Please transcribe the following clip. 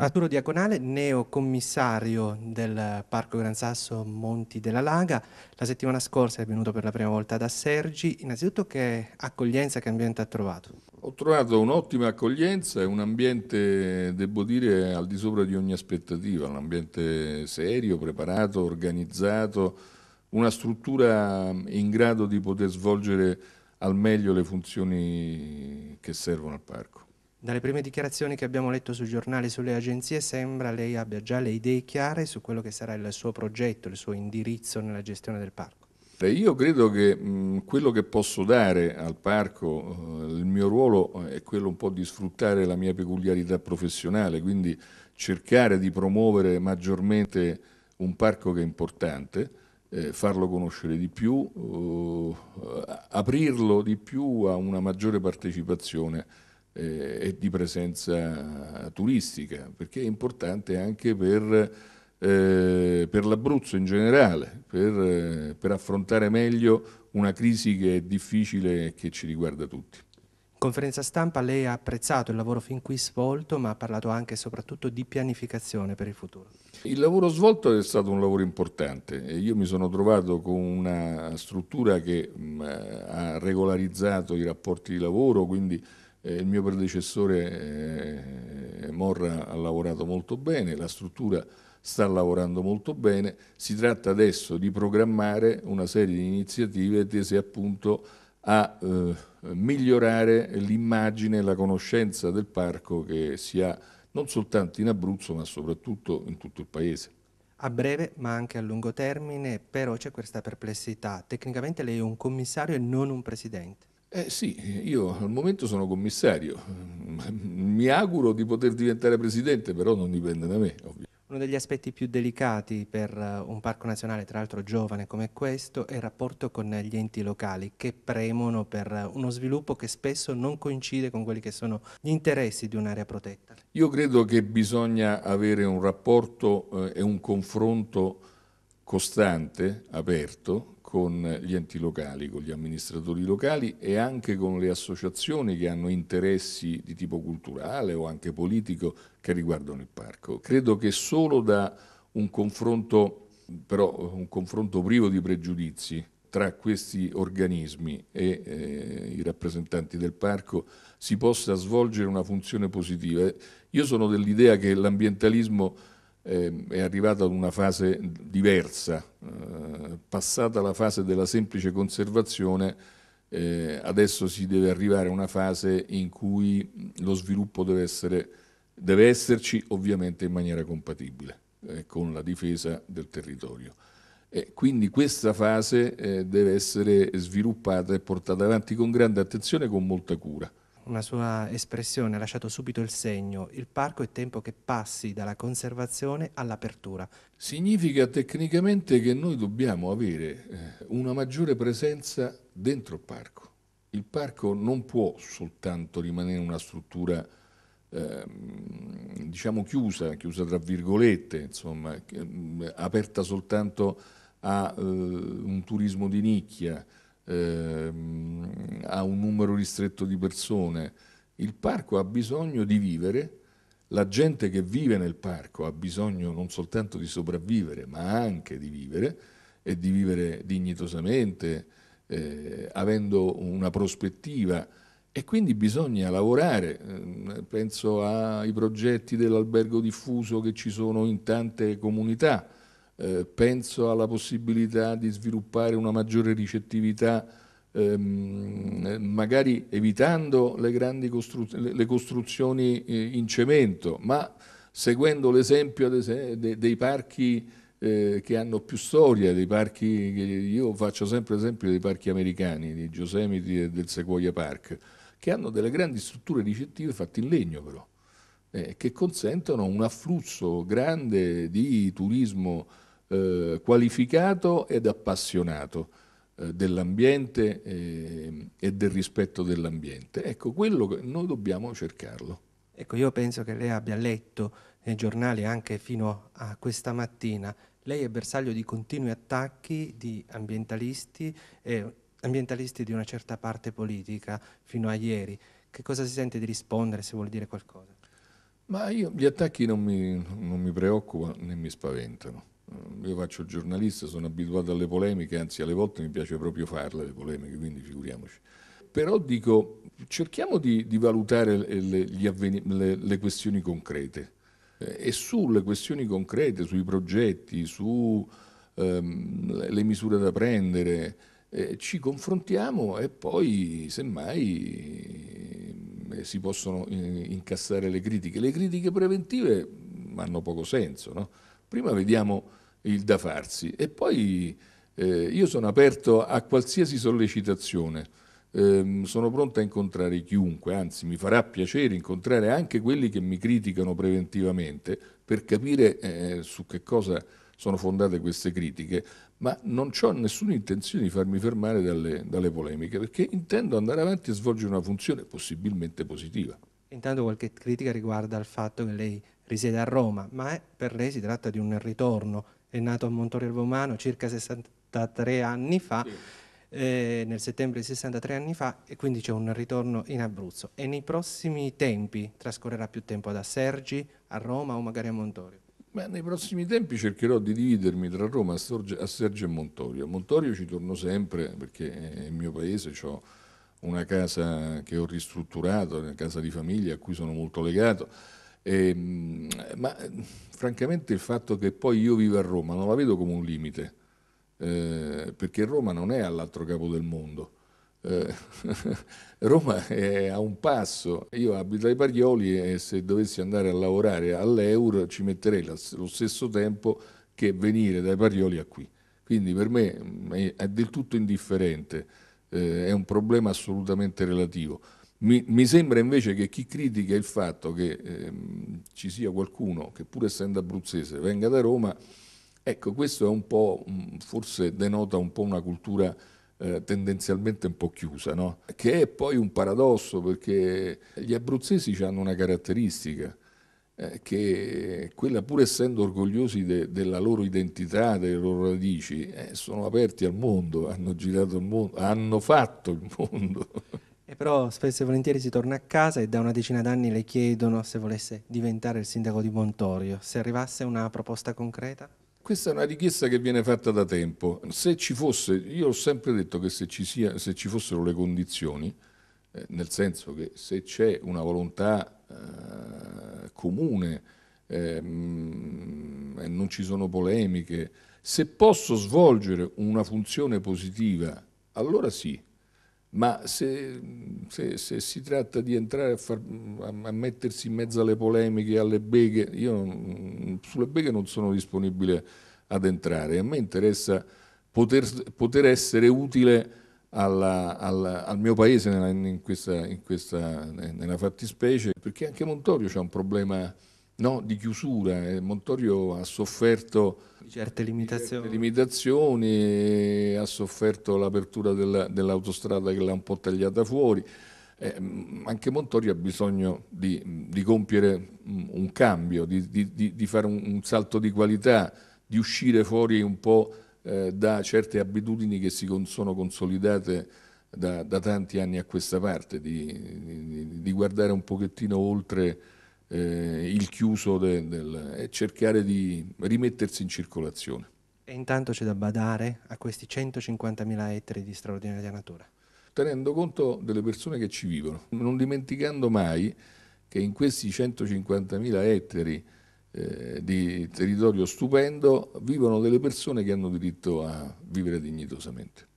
Arturo Diagonale, neocommissario del Parco Gran Sasso Monti della Laga, la settimana scorsa è venuto per la prima volta da Sergi, innanzitutto che accoglienza, che ambiente ha trovato? Ho trovato un'ottima accoglienza, un ambiente, devo dire, al di sopra di ogni aspettativa, un ambiente serio, preparato, organizzato, una struttura in grado di poter svolgere al meglio le funzioni che servono al parco. Dalle prime dichiarazioni che abbiamo letto sui giornali e sulle agenzie sembra lei abbia già le idee chiare su quello che sarà il suo progetto, il suo indirizzo nella gestione del parco. Beh, io credo che mh, mm, quello che posso dare al parco, eh, il mio ruolo eh, è quello un po' di sfruttare la mia peculiarità professionale, quindi cercare di promuovere maggiormente un parco che è importante, eh, farlo conoscere di più, eh, aprirlo di più a una maggiore partecipazione eh, e di presenza turistica, perché è importante anche per, eh, per l'Abruzzo in generale, per, eh, per affrontare meglio una crisi che è difficile e che ci riguarda tutti. Conferenza stampa, lei ha apprezzato il lavoro fin qui svolto, ma ha parlato anche e soprattutto di pianificazione per il futuro. Il lavoro svolto è stato un lavoro importante. Io mi sono trovato con una struttura che mh, mm, ha regolarizzato i rapporti di lavoro, quindi eh, il mio predecessore eh, Morra ha lavorato molto bene, la struttura sta lavorando molto bene, si tratta adesso di programmare una serie di iniziative tese appunto a eh, migliorare l'immagine e la conoscenza del parco che si ha non soltanto in Abruzzo ma soprattutto in tutto il paese. A breve ma anche a lungo termine però c'è questa perplessità, tecnicamente lei è un commissario e non un presidente. Eh sì, io al momento sono commissario, mi auguro di poter diventare presidente, però non dipende da me. Ovvio. Uno degli aspetti più delicati per eh, un parco nazionale, tra l'altro giovane come questo, è il rapporto con gli enti locali che premono per uno sviluppo che spesso non coincide con quelli che sono gli interessi di un'area protetta. Io credo che bisogna avere un rapporto eh, e un confronto costante, aperto, con gli enti locali, con gli amministratori locali e anche con le associazioni che hanno interessi di tipo culturale o anche politico che riguardano il parco. Credo che solo da un confronto, però un confronto privo di pregiudizi tra questi organismi e eh, i rappresentanti del parco si possa svolgere una funzione positiva. Io sono dell'idea che l'ambientalismo eh, è arrivata ad una fase diversa, eh, passata la fase della semplice conservazione, eh, adesso si deve arrivare a una fase in cui lo sviluppo deve, essere, deve esserci ovviamente in maniera compatibile eh, con la difesa del territorio. E quindi questa fase eh, deve essere sviluppata e portata avanti con grande attenzione e con molta cura una sua espressione ha lasciato subito il segno, il parco è tempo che passi dalla conservazione all'apertura. Significa tecnicamente che noi dobbiamo avere eh, una maggiore presenza dentro il parco. Il parco non può soltanto rimanere una struttura eh, diciamo chiusa, chiusa tra virgolette, insomma, mm, aperta soltanto a eh, un turismo di nicchia, ehm, a un numero ristretto di persone. Il parco ha bisogno di vivere, la gente che vive nel parco ha bisogno non soltanto di sopravvivere, ma anche di vivere e di vivere dignitosamente, eh, avendo una prospettiva e quindi bisogna lavorare, ehm, penso ai progetti dell'albergo diffuso che ci sono in tante comunità, eh, penso alla possibilità di sviluppare una maggiore ricettività ehm, magari evitando le grandi costru le costruzioni eh, in cemento, ma seguendo l'esempio de dei parchi eh, che hanno più storia, dei parchi io faccio sempre esempio dei parchi americani, di Yosemite e del Sequoia Park, che hanno delle grandi strutture ricettive fatte in legno però, eh, che consentono un afflusso grande di turismo eh, qualificato ed appassionato eh, dell'ambiente eh, e del rispetto dell'ambiente. Ecco, quello che noi dobbiamo cercarlo. Ecco, io penso che lei abbia letto nei giornali anche fino a questa mattina. Lei è bersaglio di continui attacchi di ambientalisti e ambientalisti di una certa parte politica fino a ieri. Che cosa si sente di rispondere se vuol dire qualcosa? Ma io gli attacchi non mi, non mi preoccupano né mi spaventano. Mm, io faccio giornalista, sono abituato alle polemiche, anzi alle volte mi piace proprio farle le polemiche, quindi figuriamoci. Però dico, cerchiamo di, di valutare le, le, le, le, questioni concrete eh, e sulle questioni concrete, sui progetti, sulle ehm, misure da prendere, eh, ci confrontiamo e poi semmai eh, si possono eh, incassare le critiche. Le critiche preventive mm, hanno poco senso, no? Prima vediamo il da farsi e poi eh, io sono aperto a qualsiasi sollecitazione. Eh, sono pronto a incontrare chiunque, anzi mi farà piacere incontrare anche quelli che mi criticano preventivamente per capire eh, su che cosa sono fondate queste critiche, ma non ho nessuna intenzione di farmi fermare dalle, dalle polemiche perché intendo andare avanti e svolgere una funzione possibilmente positiva. Intanto qualche critica riguarda il fatto che lei risiede a Roma, ma è, per lei si tratta di un ritorno. È nato a Montorio Romano circa 63 anni fa, sì. eh, nel settembre di 63 anni fa, e quindi c'è un ritorno in Abruzzo. E nei prossimi tempi trascorrerà più tempo da Sergi, a Roma o magari a Montorio? Beh, nei prossimi tempi cercherò di dividermi tra Roma, a Sergi e Montorio. A Montorio ci torno sempre perché è il mio paese, ho una casa che ho ristrutturato, una casa di famiglia a cui sono molto legato, e, ehm, ma francamente il fatto che poi io vivo a Roma non la vedo come un limite, eh, perché Roma non è all'altro capo del mondo. Eh, Roma è a un passo, io abito ai Parioli e se dovessi andare a lavorare all'Eur ci metterei lo stesso tempo che venire dai Parioli a qui. Quindi per me mm, è del tutto indifferente eh, è un problema assolutamente relativo. Mi, mi, sembra invece che chi critica il fatto che ehm, ci sia qualcuno che pur essendo abruzzese venga da Roma, ecco questo è un po', mm, forse denota un po' una cultura eh, tendenzialmente un po' chiusa, no? che è poi un paradosso perché gli abruzzesi hanno una caratteristica, eh, che quella pur essendo orgogliosi de, della loro identità, delle loro radici, eh, sono aperti al mondo, hanno girato il mondo, hanno fatto il mondo. E però spesso e volentieri si torna a casa e da una decina d'anni le chiedono se volesse diventare il sindaco di Montorio, se arrivasse una proposta concreta? Questa è una richiesta che viene fatta da tempo. Se ci fosse, io ho sempre detto che se ci, sia, se ci fossero le condizioni, eh, nel senso che se c'è una volontà eh, comune, eh, non ci sono polemiche. Se posso svolgere una funzione positiva, allora sì, ma se, se, se si tratta di entrare a, far, a, mettersi in mezzo alle polemiche, alle beghe, io sulle beghe non sono disponibile ad entrare, a me interessa poter, poter essere utile alla, alla, al mio paese nella, in questa, in questa, nella fattispecie, perché anche Montorio c'è un problema no, di chiusura, Montorio ha sofferto certe limitazioni, certe limitazioni ha sofferto l'apertura della, dell'autostrada che l'ha un po' tagliata fuori. Eh, mm, anche Montorio ha bisogno di, di compiere mm, un cambio, di, di, di fare un, un salto di qualità, di uscire fuori un po' Eh, da certe abitudini che si con, sono consolidate da, da, tanti anni a questa parte, di, di, di guardare un pochettino oltre eh, il chiuso de, del, e cercare di rimettersi in circolazione. E intanto c'è da badare a questi 150.000 ettari di straordinaria natura. Tenendo conto delle persone che ci vivono, non dimenticando mai che in questi 150.000 ettari eh, di territorio stupendo, vivono delle persone che hanno diritto a vivere dignitosamente.